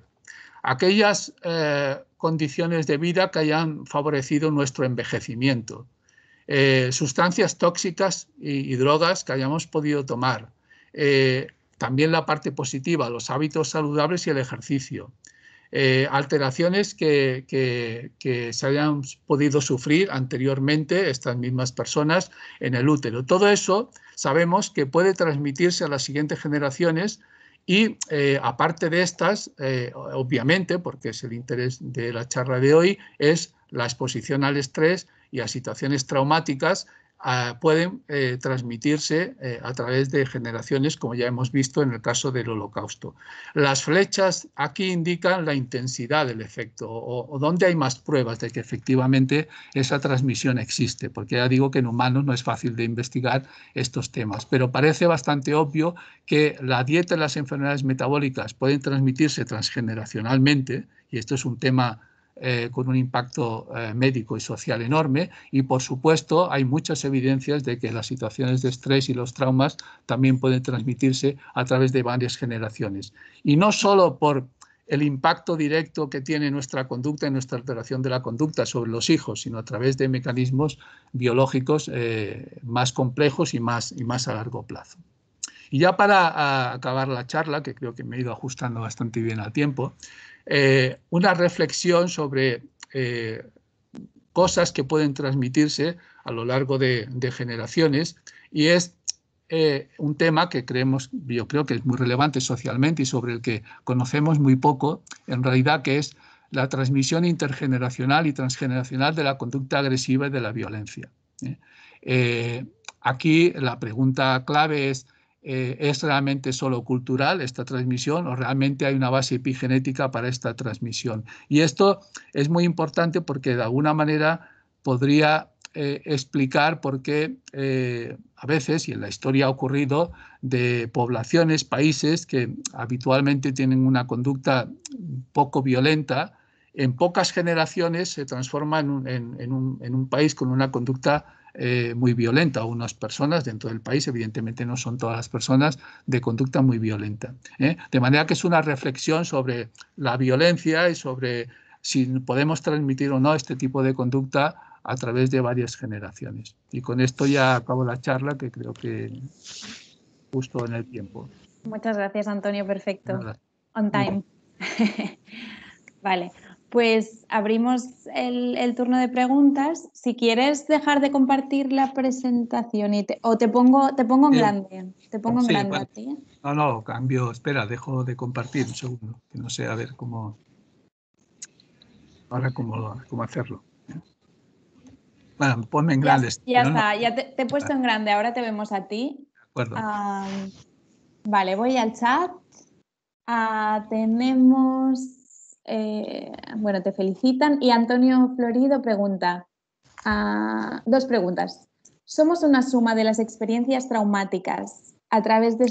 Aquellas eh, condiciones de vida que hayan favorecido nuestro envejecimiento. Eh, sustancias tóxicas y, drogas que hayamos podido tomar. Eh, también la parte positiva, los hábitos saludables y el ejercicio. Eh, alteraciones que, se hayan podido sufrir anteriormente estas mismas personas en el útero. Todo eso sabemos que puede transmitirse a las siguientes generaciones y eh, aparte de estas, eh, obviamente, porque es el interés de la charla de hoy, es la exposición al estrés y a situaciones traumáticas Ah, pueden eh, transmitirse eh, a través de generaciones, como ya hemos visto en el caso del holocausto. Las flechas aquí indican la intensidad del efecto o, o dónde hay más pruebas de que efectivamente esa transmisión existe, porque ya digo que en humanos no es fácil de investigar estos temas, pero parece bastante obvio que la dieta y las enfermedades metabólicas pueden transmitirse transgeneracionalmente, y esto es un tema eh, con un impacto eh, médico y social enorme y por supuesto hay muchas evidencias de que las situaciones de estrés y los traumas también pueden transmitirse a través de varias generaciones. Y no solo por el impacto directo que tiene nuestra conducta y nuestra alteración de la conducta sobre los hijos, sino a través de mecanismos biológicos eh, más complejos y más, y más a largo plazo. Y ya para ah, acabar la charla, que creo que me he ido ajustando bastante bien al tiempo, eh, una reflexión sobre eh, cosas que pueden transmitirse a lo largo de, generaciones y es eh, un tema que creemos, yo creo que es muy relevante socialmente y sobre el que conocemos muy poco, en realidad que es la transmisión intergeneracional y transgeneracional de la conducta agresiva y de la violencia. aquí la pregunta clave es eh, es realmente solo cultural esta transmisión o realmente hay una base epigenética para esta transmisión. Y esto es muy importante porque de alguna manera podría eh, explicar por qué eh, a veces, y en la historia ha ocurrido, de poblaciones, países que habitualmente tienen una conducta poco violenta, en pocas generaciones se transforman en en un país con una conducta eh, muy violenta a unas personas dentro del país, evidentemente no son todas las personas de conducta muy violenta. ¿eh? De manera que es una reflexión sobre la violencia y sobre si podemos transmitir o no este tipo de conducta a través de varias generaciones. Y con esto ya acabo la charla, que creo que justo en el tiempo. Muchas gracias, Antonio. Perfecto. On time. vale pues abrimos el, turno de preguntas. Si quieres dejar de compartir la presentación y o te pongo, te pongo en grande. Te pongo en grande a ti. No, no, cambio. Espera, dejo de compartir un segundo. Que no sé a ver cómo. Ahora cómo, hacerlo. Bueno, ponme en grande. Este, ya, está, ya te, he puesto en grande. Ahora te vemos a ti. De acuerdo. Ah, vale, voy al chat. Ah, tenemos eh, bueno, te felicitan. Y Antonio Florido pregunta, ah, dos preguntas. Somos una suma de las experiencias traumáticas a través de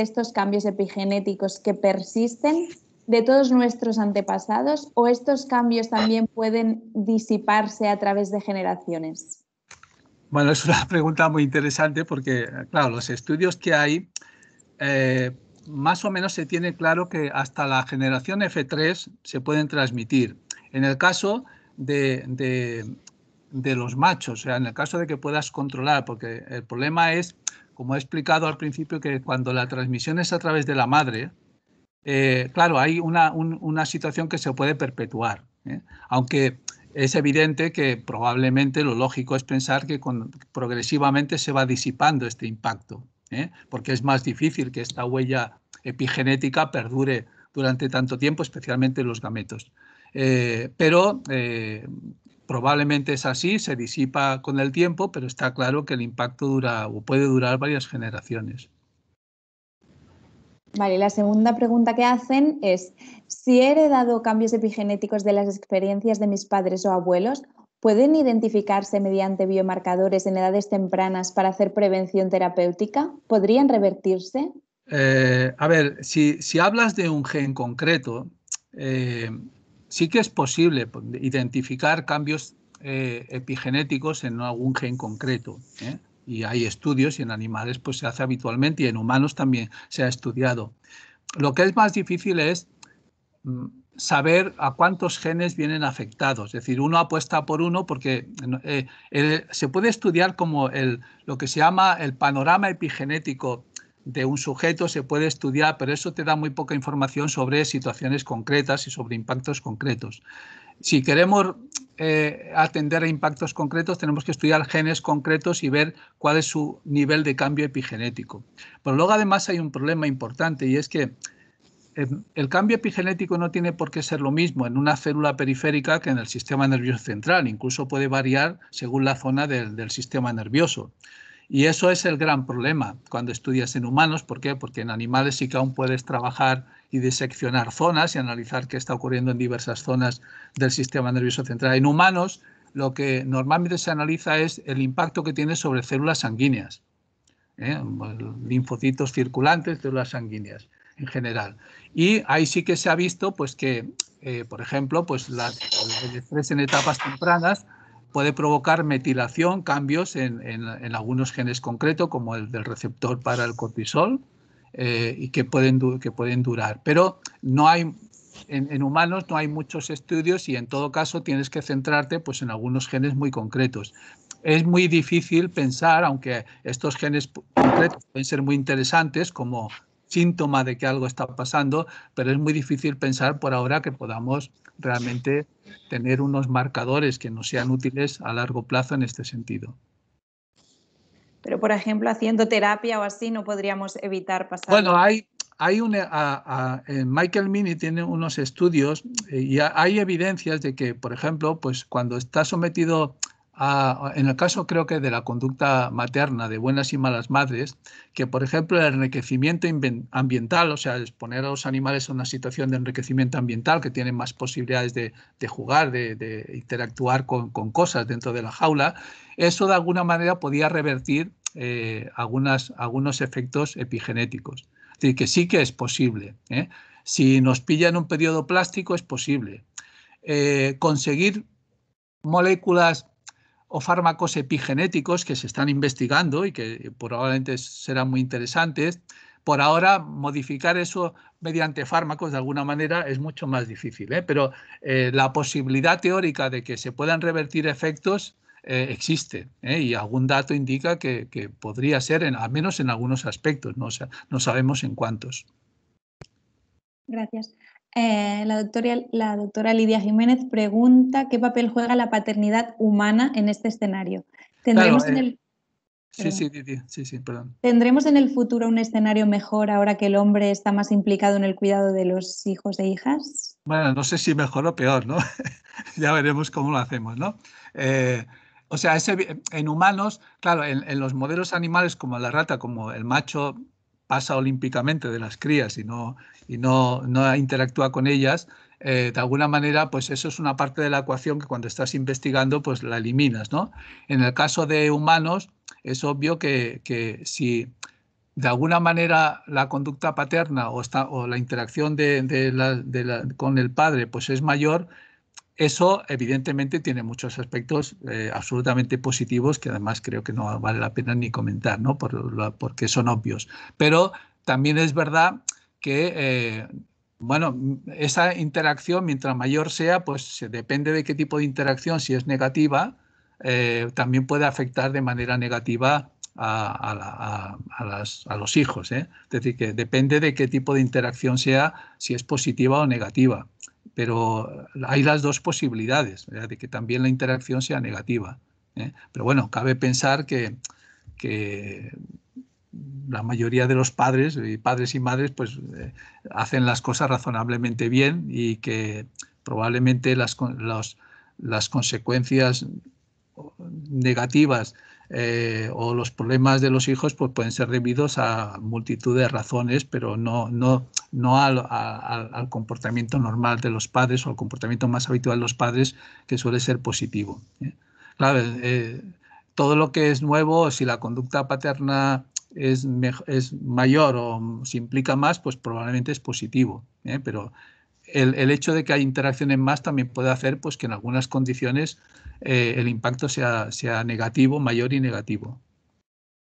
estos, cambios epigenéticos que persisten de todos nuestros antepasados o estos cambios también pueden disiparse a través de generaciones? Bueno, es una pregunta muy interesante porque, claro, los estudios que hay eh, más o menos se tiene claro que hasta la generación F3 se pueden transmitir. En el caso de, los machos, o sea, en el caso de que puedas controlar, porque el problema es, como he explicado al principio, que cuando la transmisión es a través de la madre, eh, claro, hay una, situación que se puede perpetuar. ¿eh? Aunque es evidente que probablemente lo lógico es pensar que progresivamente se va disipando este impacto. ¿eh? porque es más difícil que esta huella epigenética perdure durante tanto tiempo, especialmente en los gametos. Eh, pero eh, probablemente es así, se disipa con el tiempo, pero está claro que el impacto dura o puede durar varias generaciones. Vale, la segunda pregunta que hacen es, si he heredado cambios epigenéticos de las experiencias de mis padres o abuelos, ¿Pueden identificarse mediante biomarcadores en edades tempranas para hacer prevención terapéutica? ¿Podrían revertirse? Eh, a ver, si, hablas de un gen concreto, eh, sí que es posible identificar cambios eh, epigenéticos en algún gen concreto. Y hay estudios y en animales pues, se hace habitualmente y en humanos también se ha estudiado. Lo que es más difícil es mm, saber a cuántos genes vienen afectados. Es decir, uno apuesta por uno porque eh, se puede estudiar como el, lo que se llama el panorama epigenético de un sujeto, se puede estudiar, pero eso te da muy poca información sobre situaciones concretas y sobre impactos concretos. Si queremos eh, atender a impactos concretos, tenemos que estudiar genes concretos y ver cuál es su nivel de cambio epigenético. Pero luego además hay un problema importante y es que eh, el cambio epigenético no tiene por qué ser lo mismo en una célula periférica que en el sistema nervioso central, incluso puede variar según la zona del, sistema nervioso. Y eso es el gran problema cuando estudias en humanos, ¿por qué? Porque en animales sí que aún puedes trabajar y diseccionar zonas y analizar qué está ocurriendo en diversas zonas del sistema nervioso central. En humanos lo que normalmente se analiza es el impacto que tiene sobre células sanguíneas, ¿eh? linfocitos circulantes, células sanguíneas en general. Y ahí sí que se ha visto pues, que, eh, por ejemplo, pues, el estrés en etapas tempranas puede provocar metilación, cambios en, algunos genes concretos, como el del receptor para el cortisol, eh, y que pueden, que pueden durar. Pero no hay en, humanos no hay muchos estudios y en todo caso tienes que centrarte pues, en algunos genes muy concretos. Es muy difícil pensar, aunque estos genes concretos pueden ser muy interesantes, como síntoma de que algo está pasando, pero es muy difícil pensar por ahora que podamos realmente tener unos marcadores que nos sean útiles a largo plazo en este sentido. Pero, por ejemplo, haciendo terapia o así no podríamos evitar pasar. Bueno, hay, hay eh, a, Michael Mini tiene unos estudios eh, y hay evidencias de que, por ejemplo, pues cuando está sometido Ah, en el caso creo que de la conducta materna de buenas y malas madres, que por ejemplo el enriquecimiento ambiental, o sea, exponer a los animales a una situación de enriquecimiento ambiental que tienen más posibilidades de, de jugar, de, interactuar con, cosas dentro de la jaula, eso de alguna manera podía revertir eh, algunas, algunos efectos epigenéticos. Es decir, que sí que es posible. ¿eh? Si nos pillan un periodo plástico es posible. Eh, conseguir moléculas o fármacos epigenéticos que se están investigando y que probablemente serán muy interesantes. Por ahora, modificar eso mediante fármacos de alguna manera es mucho más difícil, ¿eh? pero eh, la posibilidad teórica de que se puedan revertir efectos eh, existe y algún dato indica que, podría ser, al menos en algunos aspectos, no, sea, no sabemos en cuántos. Gracias. Eh, la, doctora, Lidia Jiménez pregunta qué papel juega la paternidad humana en este escenario. ¿Tendremos en el... futuro un escenario mejor ahora que el hombre está más implicado en el cuidado de los hijos e hijas? Bueno, no sé si mejor o peor, ¿no? ya veremos cómo lo hacemos, ¿no? Eh, o sea, ese, en humanos, claro, en los modelos animales como la rata, como el macho pasa olímpicamente de las crías y no, y no, no interactúa con ellas, eh, de alguna manera, pues eso es una parte de la ecuación que cuando estás investigando, pues la eliminas, ¿no? En el caso de humanos, es obvio que, si de alguna manera la conducta paterna o, está, o la interacción de la, con el padre pues es mayor, eso evidentemente tiene muchos aspectos eh, absolutamente positivos que además creo que no vale la pena ni comentar, porque son obvios. Pero también es verdad que eh, bueno, esa interacción, mientras mayor sea, pues depende de qué tipo de interacción, si es negativa, eh, también puede afectar de manera negativa a, los hijos. Es decir, que depende de qué tipo de interacción sea, si es positiva o negativa pero hay las dos posibilidades, de que también la interacción sea negativa. ¿eh? Pero bueno, cabe pensar que, la mayoría de los padres, y eh, padres y madres, pues eh, hacen las cosas razonablemente bien y que probablemente las, las consecuencias negativas eh, o los problemas de los hijos pues pueden ser debidos a multitud de razones, pero no, no, no al, comportamiento normal de los padres o al comportamiento más habitual de los padres, que suele ser positivo. ¿eh? Claro, eh, todo lo que es nuevo, si la conducta paterna es, es mayor o se implica más, pues probablemente es positivo, pero el, el, hecho de que hay interacciones más también puede hacer pues, que en algunas condiciones eh, el impacto sea, negativo, mayor y negativo.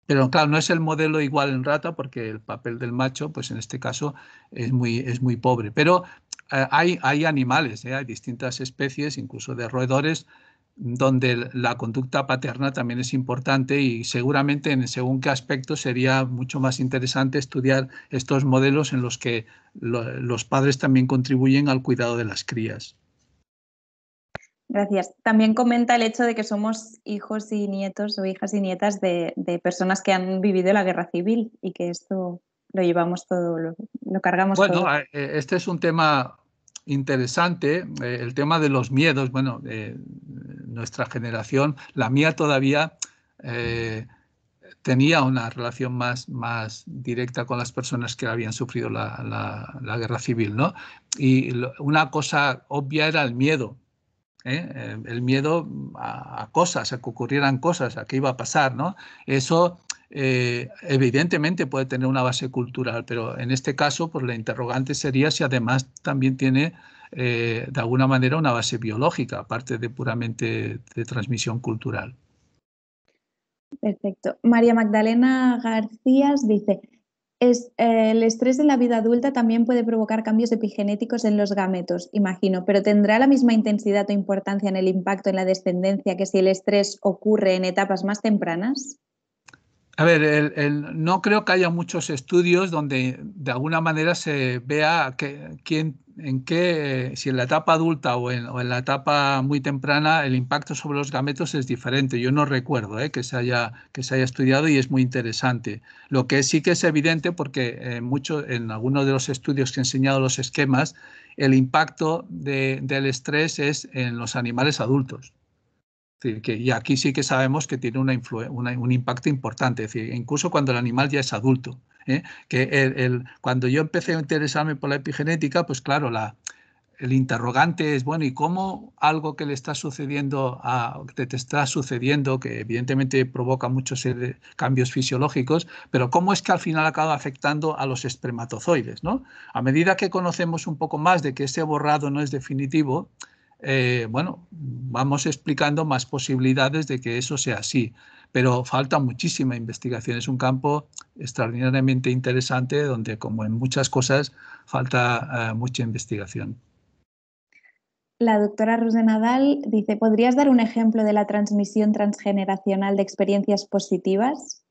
Pero claro, no es el modelo igual en rata porque el papel del macho, pues en este caso, es muy, pobre. Pero eh, hay, animales, eh, hay distintas especies, incluso de roedores, donde la conducta paterna también es importante y seguramente en según qué aspecto sería mucho más interesante estudiar estos modelos en los que los padres también contribuyen al cuidado de las crías. Gracias. También comenta el hecho de que somos hijos y nietos o hijas y nietas de, personas que han vivido la guerra civil y que esto lo llevamos todo, lo, cargamos todo. Bueno, eh, eh, este es un tema interesante, eh, el tema de los miedos. Bueno, nuestra generación, la mía todavía tenía una relación más, más directa con las personas que habían sufrido la, guerra civil, ¿no? Y una cosa obvia era el miedo ¿eh? Eh, el miedo a, cosas, a que ocurrieran cosas, a qué iba a pasar, ¿no? Eso eh, evidentemente puede tener una base cultural, pero en este caso, pues la interrogante sería si además también tiene de alguna manera una base biológica, aparte de puramente de transmisión cultural. Perfecto. María Magdalena García dice, eh, el estrés en la vida adulta también puede provocar cambios epigenéticos en los gametos, imagino, pero ¿tendrá la misma intensidad o importancia en el impacto en la descendencia que si el estrés ocurre en etapas más tempranas? A ver, no creo que haya muchos estudios donde de alguna manera se vea que, quién, en qué, si en la etapa adulta o en, la etapa muy temprana, el impacto sobre los gametos es diferente. Yo no recuerdo eh, que, se haya, que se haya estudiado y es muy interesante. Lo que sí que es evidente, porque en, eh, mucho, en algunos de los estudios que he enseñado los esquemas, el impacto del estrés es en los animales adultos que, y aquí sí que sabemos que tiene una un impacto importante, es decir, incluso cuando el animal ya es adulto. ¿eh? Que cuando yo empecé a interesarme por la epigenética, pues claro, el interrogante es, bueno, ¿y cómo algo que le está sucediendo, a, que te está sucediendo, que evidentemente provoca muchos eh, cambios fisiológicos, pero cómo es que al final acaba afectando a los espermatozoides? A medida que conocemos un poco más de que ese borrado no es definitivo, eh, bueno, vamos explicando más posibilidades de que eso sea así. Pero falta muchísima investigación. Es un campo extraordinariamente interesante donde, como en muchas cosas, falta eh, mucha investigación. La doctora Rosa Nadal dice, ¿podrías dar un ejemplo de la transmisión transgeneracional de experiencias positivas?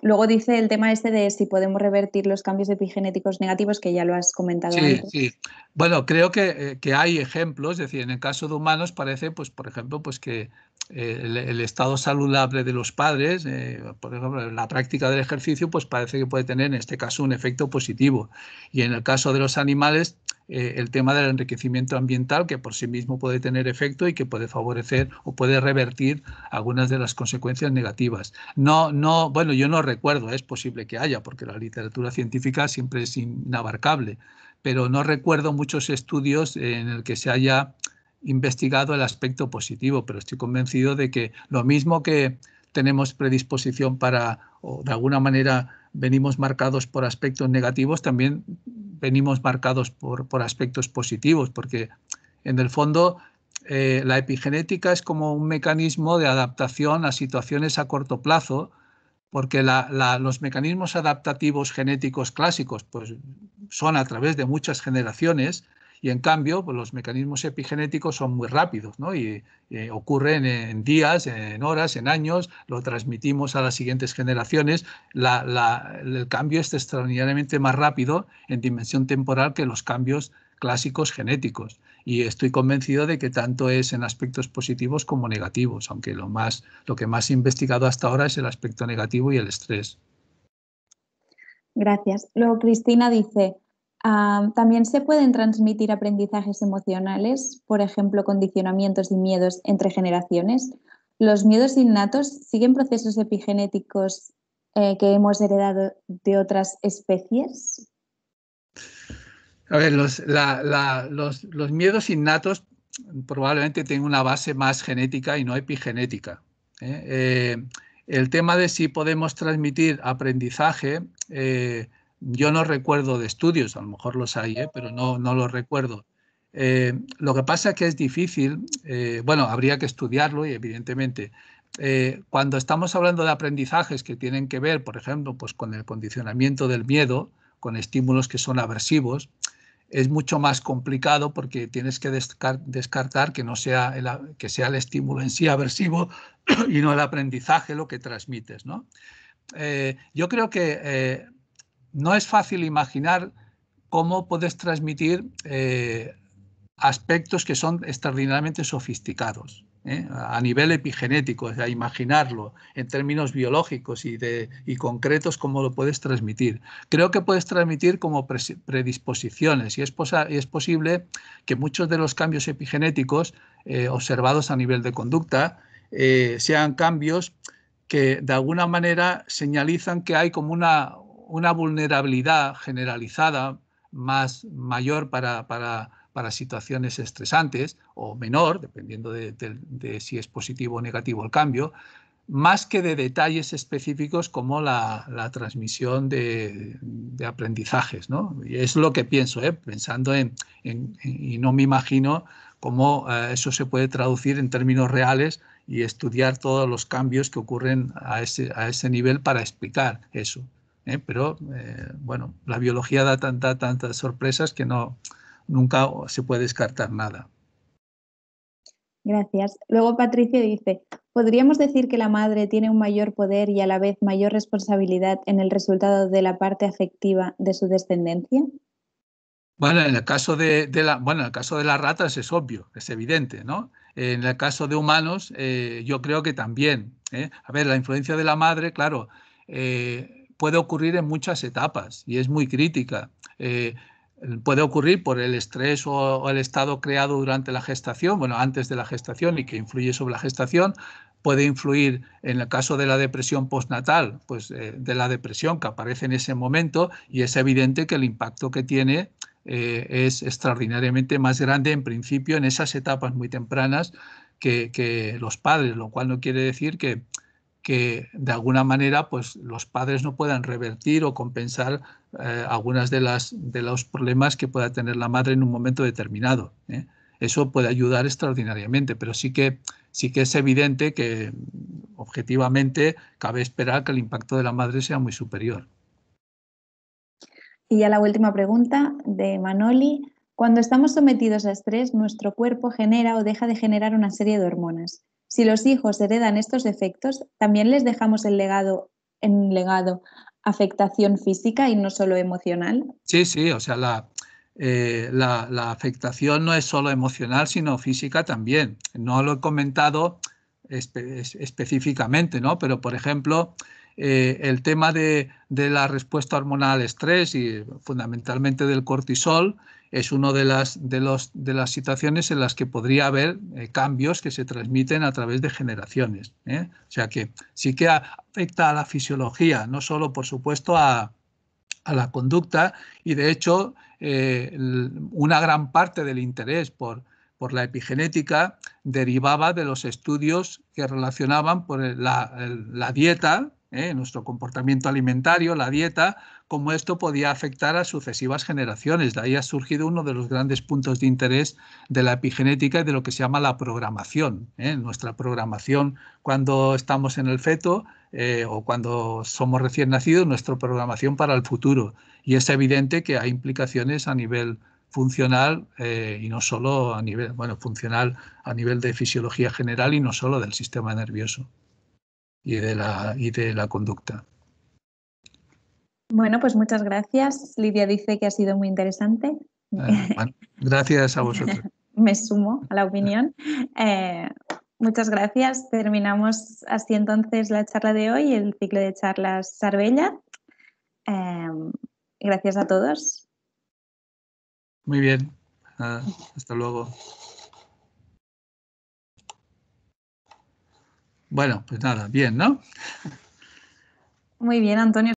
Luego dice el tema este de si podemos revertir los cambios epigenéticos negativos, que ya lo has comentado sí, antes. Sí, bueno, creo que, eh, que, hay ejemplos, es decir, en el caso de humanos parece, pues, por ejemplo, pues que el, estado saludable de los padres, eh, por ejemplo, la práctica del ejercicio, pues parece que puede tener en este caso un efecto positivo. Y en el caso de los animales, eh, el tema del enriquecimiento ambiental, que por sí mismo puede tener efecto y que puede favorecer o puede revertir algunas de las consecuencias negativas. No, no, bueno, yo no recuerdo, es posible que haya, porque la literatura científica siempre es inabarcable, pero no recuerdo muchos estudios en el que se haya investigado el aspecto positivo, pero estoy convencido de que lo mismo que tenemos predisposición para, o de alguna manera venimos marcados por aspectos negativos, también venimos marcados por, aspectos positivos, porque en el fondo eh, la epigenética es como un mecanismo de adaptación a situaciones a corto plazo, porque los mecanismos adaptativos genéticos clásicos pues, son a través de muchas generaciones, y en cambio, pues, los mecanismos epigenéticos son muy rápidos ¿no? y eh, ocurren en días, en horas, en años, lo transmitimos a las siguientes generaciones. el cambio es extraordinariamente más rápido en dimensión temporal que los cambios clásicos genéticos. Y estoy convencido de que tanto es en aspectos positivos como negativos, aunque lo, más, lo que más he investigado hasta ahora es el aspecto negativo y el estrés. Gracias. Luego Cristina dice, Ah, también se pueden transmitir aprendizajes emocionales, por ejemplo, condicionamientos y miedos entre generaciones. Los miedos innatos siguen procesos epigenéticos eh, que hemos heredado de otras especies. A ver, los, miedos innatos probablemente tienen una base más genética y no epigenética. ¿eh? Eh, el tema de si podemos transmitir aprendizaje yo no recuerdo de estudios, a lo mejor los hay, ¿eh? pero no, no los recuerdo. Eh, lo que pasa es que es difícil, eh, bueno, habría que estudiarlo y evidentemente, cuando estamos hablando de aprendizajes que tienen que ver, por ejemplo, pues con el condicionamiento del miedo, con estímulos que son aversivos, es mucho más complicado porque tienes que descartar que, no sea el, que sea el estímulo en sí aversivo y no el aprendizaje lo que transmites. ¿no? yo creo que no es fácil imaginar cómo puedes transmitir eh, aspectos que son extraordinariamente sofisticados. ¿eh? a nivel epigenético, o sea, imaginarlo en términos biológicos y, de, concretos, cómo lo puedes transmitir. Creo que puedes transmitir como predisposiciones y es, es posible que muchos de los cambios epigenéticos eh, observados a nivel de conducta sean cambios que de alguna manera señalizan que hay como una, una vulnerabilidad generalizada más mayor para, situaciones estresantes o menor, dependiendo de, si es positivo o negativo el cambio, más que de detalles específicos como la, transmisión de, aprendizajes. ¿no? Y es lo que pienso, ¿eh? pensando en, y no me imagino cómo eh, eso se puede traducir en términos reales y estudiar todos los cambios que ocurren a ese, a ese nivel para explicar eso. ¿eh? pero eh, bueno, la biología da tantas sorpresas que no, nunca se puede descartar nada. Gracias. Luego Patricio dice, ¿podríamos decir que la madre tiene un mayor poder y a la vez mayor responsabilidad en el resultado de la parte afectiva de su descendencia? Bueno, en el caso de, la, bueno, en el caso de las ratas es obvio, es evidente, ¿no? En el caso de humanos, eh, yo creo que también. A ver, la influencia de la madre, claro, puede ocurrir en muchas etapas y es muy crítica. Eh, puede ocurrir por el estrés o, el estado creado durante la gestación, bueno, antes de la gestación y que influye sobre la gestación, puede influir en el caso de la depresión postnatal, pues eh, de la depresión que aparece en ese momento y es evidente que el impacto que tiene eh, es extraordinariamente más grande en principio en esas etapas muy tempranas que, que los padres, lo cual no quiere decir que, que de alguna manera pues, los padres no puedan revertir o compensar algunos eh, algunas de de los problemas que pueda tener la madre en un momento determinado. ¿eh? Eso puede ayudar extraordinariamente, pero sí que sí que es evidente que objetivamente cabe esperar que el impacto de la madre sea muy superior. Y ya la última pregunta de Manoli. Cuando estamos sometidos a estrés, nuestro cuerpo genera o deja de generar una serie de hormonas. Si los hijos heredan estos defectos, también les dejamos el legado, en legado afectación física y no solo emocional. Sí, sí, o sea, la, eh, afectación no es solo emocional, sino física también. No lo he comentado específicamente, ¿no? Pero, por ejemplo, eh, el tema de, de, la respuesta hormonal al estrés y fundamentalmente del cortisol es una de las, de, los, de las situaciones en las que podría haber eh, cambios que se transmiten a través de generaciones. ¿eh? O sea que sí que afecta a la fisiología, no solo, por supuesto, a, la conducta y, de hecho, eh, una gran parte del interés por, la epigenética derivaba de los estudios que relacionaban por la, la dieta ¿eh? nuestro comportamiento alimentario, la dieta, cómo esto podía afectar a sucesivas generaciones. De ahí ha surgido uno de los grandes puntos de interés de la epigenética y de lo que se llama la programación. ¿eh? Nuestra programación cuando estamos en el feto eh, o cuando somos recién nacidos, nuestra programación para el futuro. Y es evidente que hay implicaciones a nivel funcional y no solo a nivel, bueno, funcional a nivel de fisiología general y no solo del sistema nervioso y de la, y de la conducta. Bueno, pues muchas gracias. Lidia dice que ha sido muy interesante. Eh, gracias a vosotros. Me sumo a la opinión. Eh, muchas gracias. Terminamos así entonces la charla de hoy, el ciclo de charlas Sarbella. Em, gracias a todos. Muy bien. Ah, hasta luego. Bueno, pues nada, bien, ¿no? Muy bien, Antonio.